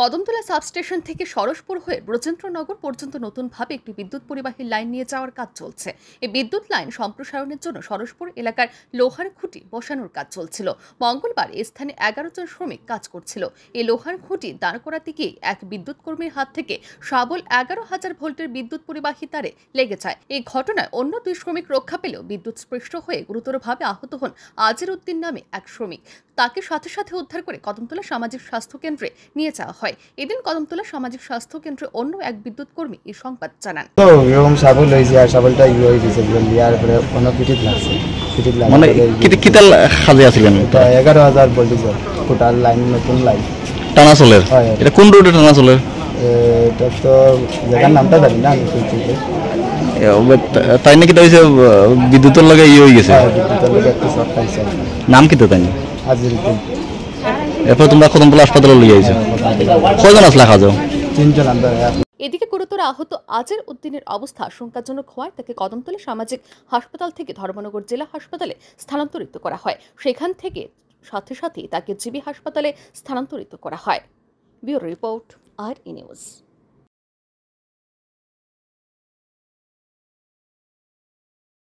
Kadamtala substation থেকে সরসপুর হয়ে ব্রজেন্দ্রনগর পর্যন্ত নতুনভাবে একটি বিদ্যুৎ পরিবাহী লাইন নিয়ে যাওয়ার কাজ চলছে এই বিদ্যুৎ লাইন সম্প্রসারণের জন্য সরসপুর এলাকার লোহার খুঁটি বসানোর কাজ চলছিল মঙ্গলবার এ স্থানে এগারো জন শ্রমিক কাজ করছিল এই লোহার খুঁটি দাঁড় করাতে গিয়ে এক বিদ্যুৎ কর্মীর হাত থেকে সাবল এগারো হাজার ভোল্টের বিদ্যুৎ পরিবাহী তারে লেগে যায় এই ঘটনায় অন্য দুই শ্রমিক রক্ষা পেলেও বিদ্যুৎ স্পৃষ্ট হয়ে গুরুতরভাবে আহত হন আজির উদ্দিন নামে এক শ্রমিক তাকে সাথে সাথে উদ্ধার করে কদমতলা সামাজিক স্বাস্থ্য কেন্দ্রে নিয়ে যাওয়া হয় এদিন কদমতলা সামাজিক স্বাস্থ্য কেন্দ্রে অন্য এক বিদ্যুৎ কর্মী এই সংবাদ জানান তো এরকম সাবল হয়েছে আর সাবলটা ইয়ে হয়ে গেছে আর পরে কোনো লাগছে লাগছে মানে আছিলেন এগারো হাজার বলতেছে টোটাল লাইন নতুন লাইন টানা চলে এটা কোন রোডে টানা চলে এটা তো জায়গার নামটা জানি না আমি তাই নাকি তাই বিদ্যুতের লাগে ইয়ে হয়ে গেছে নাম কি তো তাই এরপর তোমরা হাসপাতালে নিয়ে কয়জন খাজো তিনজন এদিকে গুরুতর আহত আজের উদ্দিনের অবস্থা আশঙ্কাজনক হওয়ায় তাকে কদমতলে সামাজিক হাসপাতাল থেকে ধর্মনগর জেলা হাসপাতালে স্থানান্তরিত করা হয় সেখান থেকে সাথে সাথেই তাকে জিবি হাসপাতালে স্থানান্তরিত করা হয় বিউরো রিপোর্ট আর ইনিউজ